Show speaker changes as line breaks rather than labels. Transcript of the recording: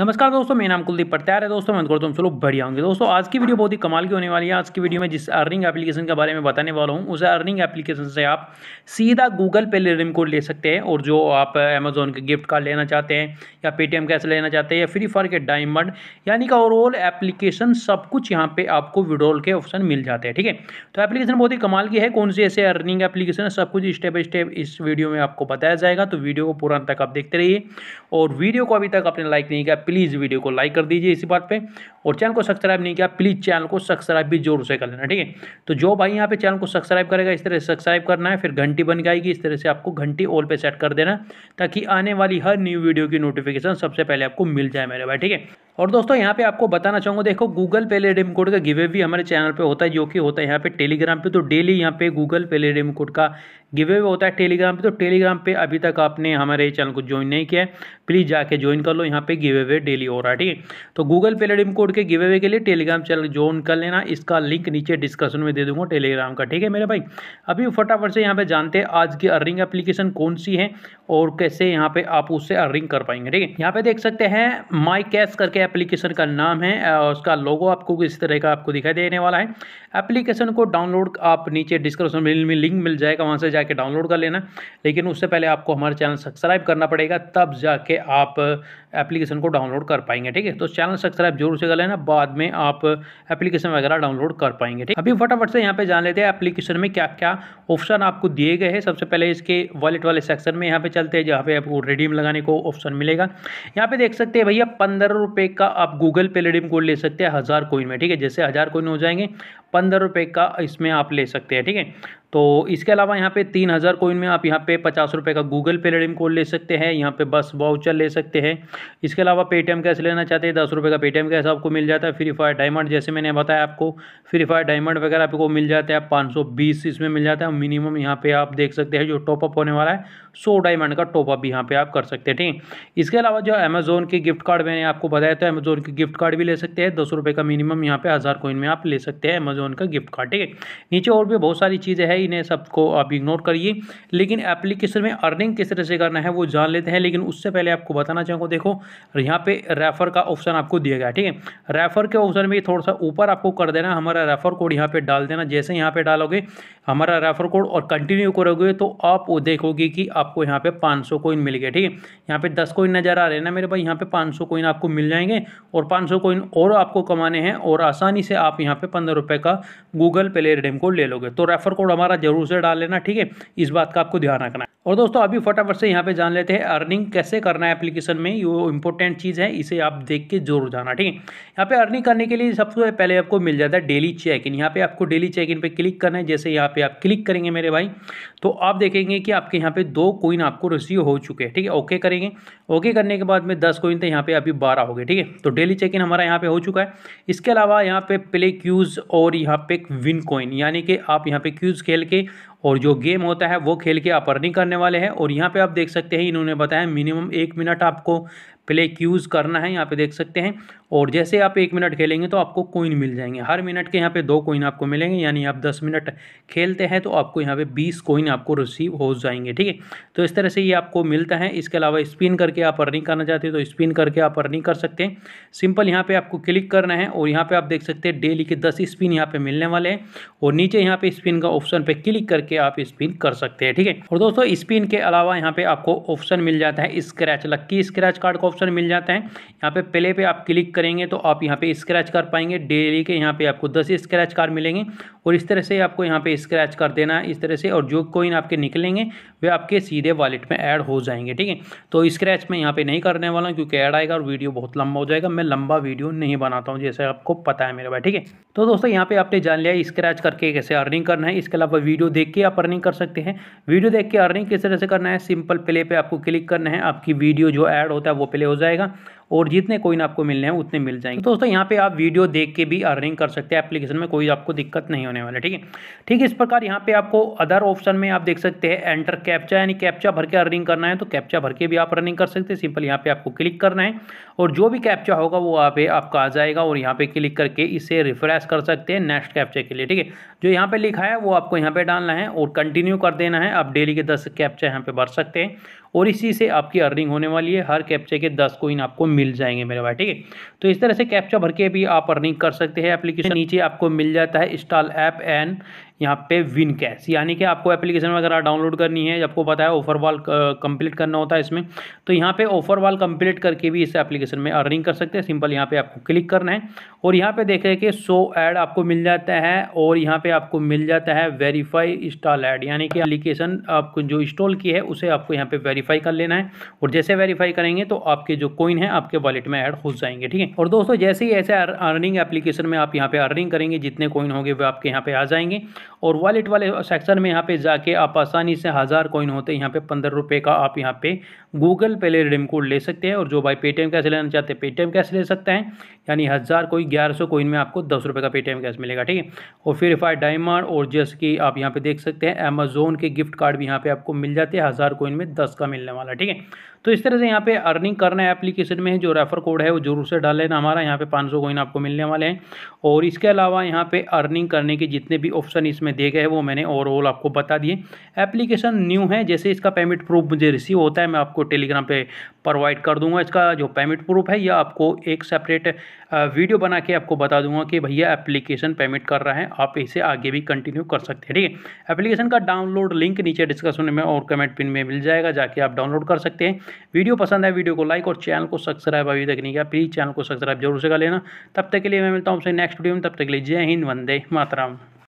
नमस्कार दोस्तों मेरा नाम कुलदीप पटयार है दोस्तों मैं तो तुम चलो बढ़िया होंगे दोस्तों आज की वीडियो बहुत ही कमाल की होने वाली है आज की वीडियो में जिस अर्निंग एप्लीकेशन के बारे में बताने वाला हूँ उस अर्निंग एप्लीकेशन से आप सीधा गूगल पे रिम कोड ले सकते हैं और जो आप अमेजोन के गिफ्ट कार्ड लेना चाहते हैं या पेटीएम कैसे लेना चाहते हैं या फ्री फायर के डायमंड यानी कि ओवरऑल एप्लीकेशन सब कुछ यहाँ पर आपको विड्रॉल के ऑप्शन मिल जाते हैं ठीक है तो एप्लीकेशन बहुत ही कमाल की है कौन सी ऐसे अर्निंग एप्लीकेशन है सब कुछ स्टेप बाई स्टेप इस वीडियो में आपको बताया जाएगा तो वीडियो को पूरा तक आप देखते रहिए और वीडियो को अभी तक आपने लाइक नहीं किया प्लीज़ वीडियो को लाइक कर दीजिए इसी बात पर और चैनल को सब्सक्राइब नहीं किया प्लीज़ चैनल को सब्सक्राइब भी जोर से कर लेना ठीक है तो जो भाई यहाँ पे चैनल को सब्सक्राइब करेगा इस तरह से सब्सक्राइब करना है फिर घंटी बन जाएगी इस तरह से आपको घंटी ऑल पे सेट कर देना ताकि आने वाली हर न्यू वीडियो की नोटिफिकेशन सबसे पहले आपको मिल जाए मेरे भाई ठीक है और दोस्तों यहाँ पे आपको बताना चाहूँगा देखो Google play redeem code का गिवे भी हमारे चैनल पे होता है जो कि होता है यहाँ पे टेलीग्राम पे तो डेली यहाँ पे Google play redeem code का गिवे होता है टेलीग्राम पे तो टेलीग्राम पे अभी तक आपने हमारे चैनल को ज्वाइन नहीं किया है प्लीज़ जाके ज्वाइन कर लो यहाँ पे गिवे डेली हो रहा है ठीक है तो Google play redeem code giveaway अवे के लिए टेलीग्राम चैनल ज्वाइन कर लेना इसका लिंक नीचे डिस्कशन में दे दूंगा टेलीग्राम का ठीक है मेरे भाई अभी फटाफट से यहाँ पे जानते हैं आज की अर्निंग एप्लीकेशन कौन सी है और कैसे यहाँ पे आप उससे अर्निंग कर पाएंगे ठीक है यहाँ पे देख सकते हैं माई कैश करके एप्लीकेशन का नाम है उसका लोगो आपको किस तरह का आपको दिखाई देने वाला है एप्लीकेशन को डाउनलोड आप नीचे डिस्क्रिप्शन में लिंक मिल जाएगा वहाँ से जाके डाउनलोड कर लेना लेकिन उससे पहले आपको हमारे चैनल सब्सक्राइब करना पड़ेगा तब जाके आप एप्लीकेशन को डाउनलोड कर पाएंगे ठीक है तो चैनल सब्सक्राइब जरूर से कर लेना बाद में आप एप्लीकेशन वगैरह डाउनलोड कर पाएंगे ठीक अभी फटाफट से यहाँ पे जान लेते हैं एप्लीकेशन में क्या क्या ऑप्शन आपको दिए गए हैं सबसे पहले इसके वॉलेट वाले सेक्शन में यहाँ पे चलते हैं जहाँ पे आपको रिडीम लगाने को ऑप्शन मिलेगा यहाँ पे देख सकते हैं भैया पंद्रह रुपये का आप गूगल पे रिडीम कोड ले सकते हैं हज़ार कोइन में ठीक है जैसे हज़ार कोइन हो जाएंगे पंद्रह रुपये का इसमें आप ले सकते हैं ठीक है तो इसके अलावा यहाँ पे तीन हज़ार कोइन में आप यहाँ पे पचास रुपये का गूगल पे रेडीम कोड ले सकते हैं यहाँ पे बस वाउचर ले सकते हैं इसके अलावा पेटीएम कैश लेना चाहते हैं दस रुपये का पेटीएम कैश आपको मिल जाता है फ्री फायर डायमंड जैसे मैंने बताया आपको फ्री फायर डायमंड वगैरह आपको मिल जाता है पाँच सौ बीस इसमें मिल जाता है मिनिमम यहाँ पर आप देख सकते हैं जो टॉपअप होने वाला है सो डायमंड का टॉपअप भी यहाँ पर आप कर सकते हैं ठीक इसके अलावा जो अमेजोन के गिफ्ट कार्ड मैंने आपको बताया था अमेजोन के गिफ्ट कार्ड भी ले सकते हैं दस रुपये का मिनिमम यहाँ पर हज़ार कोइन में आप ले सकते हैं अमेजोन का गिफ्ट कार्ड ठीक है नीचे और भी बहुत सारी चीज़ें हैं है इन्हें सबको आप इग्नोर करिए लेकिन एप्लीकेशन में अर्निंग किस तरह से करना है वो जान लेते हैं लेकिन उससे पहले आपको बताना चाहूँगा देखो यहाँ पे रेफ़र का ऑप्शन आपको दिया गया ठीक है रेफ़र के ऑप्शन में थोड़ा सा ऊपर आपको कर देना हमारा रेफ़र कोड यहाँ पर डाल देना जैसे यहाँ पर डालोगे हमारा रेफ़र कोड और कंटिन्यू करोगे तो आप देखोगे कि आपको यहाँ पे 500 कोइन मिल गया ठीक है यहाँ पर दस कोइन नज़र आ रहे हैं ना मेरे भाई यहाँ पे 500 कोइन आपको मिल जाएंगे और 500 कोइन और आपको कमाने हैं और आसानी से आप यहाँ पर पंद्रह रुपये का गूगल पे ले रेडीम कोड ले लोगे तो रेफ़र कोड हमारा हमारा जरूर से डाल लेना ठीक है इस बात का आपको ध्यान रखना है और दोस्तों अभी फटाफट से यहाँ पे जान लेते हैं अर्निंग कैसे करना है एप्लीकेशन में ये इंपॉर्टेंट चीज़ है इसे आप देख के जरूर जाना ठीक है यहाँ पे अर्निंग करने के लिए सबसे पहले आपको मिल जाता है डेली चेक इन यहाँ पे आपको डेली चेक इन पे क्लिक करना है जैसे यहाँ पे आप क्लिक करेंगे मेरे भाई तो आप देखेंगे कि आपके यहाँ पे दो कोइन आपको रिसीव हो चुके हैं ठीक है ओके करेंगे ओके करने के बाद में दस कोइन थे यहाँ पे अभी बारह हो गए ठीक है तो डेली चेक इन हमारा यहाँ पे हो चुका है इसके अलावा यहाँ पे प्ले क्यूज़ और यहाँ पे विन कोइन यानी कि आप यहाँ पे क्यूज़ खेल खेल के और जो गेम होता है वो खेल के आप अर्निंग करने वाले हैं और यहाँ पे आप देख सकते हैं इन्होंने बताया मिनिमम एक मिनट आपको प्ले क्यूज़ करना है यहाँ पे देख सकते हैं और जैसे आप एक मिनट खेलेंगे तो आपको कोइन मिल जाएंगे हर मिनट के यहाँ पे दो कोइन आपको मिलेंगे यानी आप दस मिनट खेलते हैं तो आपको यहाँ पे बीस कोइन आपको रिसीव हो जाएंगे ठीक है तो इस तरह से ये आपको मिलता है इसके अलावा स्पिन करके आप अर्निंग करना चाहते हो तो स्पिन करके आप अर्निंग कर सकते हैं सिंपल यहाँ पर आपको क्लिक करना है और यहाँ पर आप देख सकते हैं डेली के दस स्पिन यहाँ पर मिलने वाले हैं और नीचे यहाँ पर स्पिन का ऑप्शन पर क्लिक करके आप स्पिन कर सकते हैं ठीक है और दोस्तों स्पिन के अलावा यहाँ पर आपको ऑप्शन मिल जाता है स्क्रैच लक्की स्क्रैच कार्ड का ऑप्शन मिल जाता है यहाँ पे प्ले पे आप क्लिक करेंगे तो आप यहाँ पे स्क्रैच कर पाएंगे डेली के यहाँ पे आपको दस स्क्रैच कार्ड मिलेंगे और इस तरह से आपको यहाँ पे स्क्रैच कर देना इस तरह से और जो कोइन आपके निकलेंगे वे आपके सीधे वॉलेट में ऐड हो जाएंगे ठीक है तो स्क्रैच में यहाँ पर नहीं करने वाला हूँ क्योंकि ऐड आएगा और वीडियो बहुत लंबा हो जाएगा मैं लंबा वीडियो नहीं बनाता हूँ जैसे आपको पता है मेरे भाई ठीक है तो दोस्तों यहाँ पे आपने जान लिया स्क्रैच करके कैसे अर्निंग करना है इसके अलावा वीडियो देख के आप अर्निंग कर सकते हैं वीडियो देख के अर्निंग किस तरह से करना है सिंपल प्ले पे आपको क्लिक करना है आपकी वीडियो जो ऐड होता है वो प्ले हो जाएगा और जितने कोइन आपको मिलने हैं उतने मिल जाएंगे तो दोस्तों यहाँ पे आप वीडियो देख के भी अर्निंग कर सकते हैं एप्लीकेशन में कोई आपको दिक्कत नहीं होने वाला ठीक है ठीक इस प्रकार यहाँ पे आपको अदर ऑप्शन में आप देख सकते हैं एंटर कैप्चा यानी कैप्चा भर के अर्निंग करना है तो कैप्चा भर के भी आप अर्निंग कर सकते हैं सिंपल यहाँ पे आपको क्लिक करना है और जो भी कैप्चा होगा वो वहाँ पे आपका आ जाएगा और यहाँ पे क्लिक करके इसे रिफ्रेश कर सकते हैं नेक्स्ट कैप्चा के लिए ठीक है जो यहाँ पे लिखा है वो आपको यहाँ पे डालना है और कंटिन्यू कर देना है आप डेली के दस कैप्चा यहाँ पे भर सकते हैं और इसी से आपकी अर्निंग होने वाली है हर कैप्चे के दस कोइन आपको मिल जाएंगे मेरे भाई ठीक है तो इस तरह से कैप्चा भर के भी आप अर्निंग कर सकते हैं एप्लीकेशन नीचे आपको मिल जाता है इंस्टॉल ऐप एंड यहाँ पे विन कैश यानी कि आपको एप्लीकेशन वगैरह डाउनलोड करनी है आपको पता है ऑफर वाल कंप्लीट करना होता है इसमें तो यहाँ पे ऑफर वाल कंप्लीट करके भी इस एप्लीकेशन में अर्निंग कर सकते हैं सिंपल यहाँ पे आपको क्लिक करना है और यहाँ पे देखें कि सो ऐड आपको मिल जाता है और यहाँ पे आपको मिल जाता है वेरीफाई इंस्टॉल ऐड यानी कि एप्लीकेशन आपको जो इंस्टॉल की है उसे आपको यहाँ पर वेरीफाई कर लेना है और जैसे वेरीफाई करेंगे तो आपके जो कॉइन है आपके वॉलेट में ऐड हो जाएंगे ठीक है और दोस्तों जैसे ही ऐसे अर्निंग एप्लीकेशन में आप यहाँ पर अर्निंग करेंगे जितने कोइन होंगे वे आपके यहाँ पर आ जाएंगे और वॉलेट वाले सेक्शन में यहाँ पे जाके आप आसानी से हज़ार कॉइन होते हैं यहाँ पे पंद्रह रुपये का आप यहाँ पे गूगल पे ले रिडीम कोड ले सकते हैं और जो भाई पेटीएम कैसे लेना चाहते हैं पेटीएम कैसे ले सकते हैं यानी हज़ार कोई ग्यारह सौ कोइन में आपको दस रुपये का पेटीएम कैश मिलेगा ठीक है और फिर फायर डायमंड और जैसे कि आप यहाँ पे देख सकते हैं अमेजोन के गिफ्ट कार्ड भी यहाँ पे आपको मिल जाते हैं हज़ार कोइन में दस का मिलने वाला ठीक है तो इस तरह से यहाँ पे अर्निंग करना है एप्लीकेशन में जो रेफर कोड है वो जरूर से डाल लेना हमारा यहाँ पे 500 सौ कोइन आपको मिलने वाले हैं और इसके अलावा यहाँ पे अर्निंग करने के जितने भी ऑप्शन इसमें दिए गए हैं वो मैंने ओवरऑल आपको बता दिए एप्लीकेशन न्यू है जैसे इसका पेमेंट प्रूफ मुझे रिसीव होता है मैं आपको टेलीग्राम पर प्रोवाइड कर दूंगा इसका जो पेमेंट प्रूफ है यह आपको एक सेपरेट वीडियो बना के आपको बता दूंगा कि भैया एप्लीकेशन पेमेंट कर रहा है आप इसे आगे भी कंटिन्यू कर सकते हैं ठीक है एप्लीकेशन का डाउनलोड लिंक नीचे डिस्कशन में और कमेंट पिन में मिल जाएगा जाके आप डाउनलोड कर सकते हैं वीडियो पसंद है वीडियो को लाइक और चैनल को सब्सक्राइब अभी तक नहीं किया प्लीज़ चैनल को सब्सक्राइब जरूर से कर लेना तब तक के लिए मैं मिलता हूँ उसे नेक्स्ट वीडियो में तब तक के लिए जय हिंद वंदे मातराम